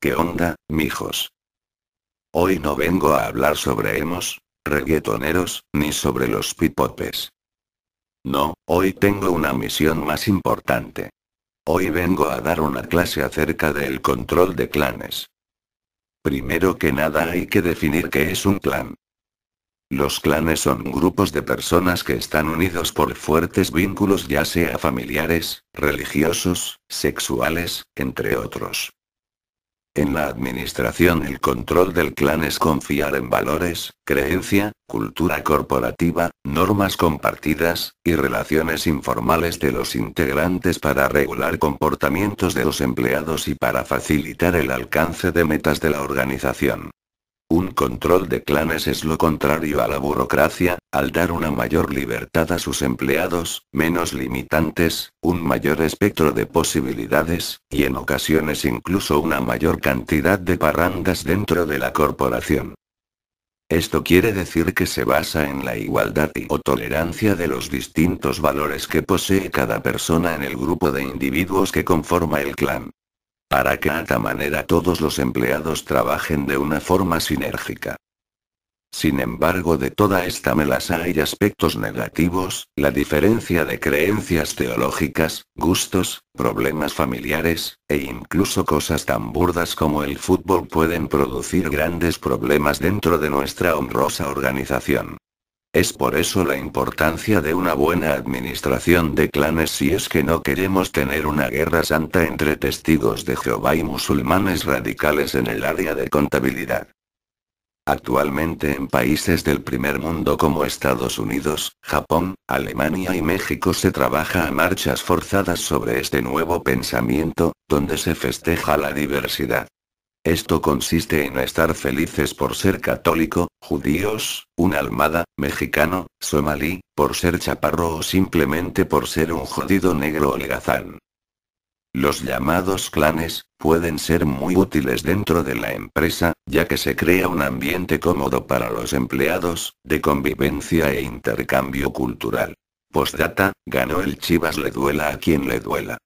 ¿Qué onda, mijos? Hoy no vengo a hablar sobre hemos, reggaetoneros, ni sobre los pipopes. No, hoy tengo una misión más importante. Hoy vengo a dar una clase acerca del control de clanes. Primero que nada hay que definir qué es un clan. Los clanes son grupos de personas que están unidos por fuertes vínculos ya sea familiares, religiosos, sexuales, entre otros. En la administración el control del clan es confiar en valores, creencia, cultura corporativa, normas compartidas, y relaciones informales de los integrantes para regular comportamientos de los empleados y para facilitar el alcance de metas de la organización. Un control de clanes es lo contrario a la burocracia, al dar una mayor libertad a sus empleados, menos limitantes, un mayor espectro de posibilidades, y en ocasiones incluso una mayor cantidad de parrandas dentro de la corporación. Esto quiere decir que se basa en la igualdad y o tolerancia de los distintos valores que posee cada persona en el grupo de individuos que conforma el clan para que a esta manera todos los empleados trabajen de una forma sinérgica. Sin embargo, de toda esta melaza hay aspectos negativos, la diferencia de creencias teológicas, gustos, problemas familiares, e incluso cosas tan burdas como el fútbol pueden producir grandes problemas dentro de nuestra honrosa organización. Es por eso la importancia de una buena administración de clanes si es que no queremos tener una guerra santa entre testigos de Jehová y musulmanes radicales en el área de contabilidad. Actualmente en países del primer mundo como Estados Unidos, Japón, Alemania y México se trabaja a marchas forzadas sobre este nuevo pensamiento, donde se festeja la diversidad. Esto consiste en estar felices por ser católico, judíos, un almada, mexicano, somalí, por ser chaparro o simplemente por ser un jodido negro holgazán. Los llamados clanes pueden ser muy útiles dentro de la empresa, ya que se crea un ambiente cómodo para los empleados, de convivencia e intercambio cultural. Postdata, ganó el Chivas le duela a quien le duela.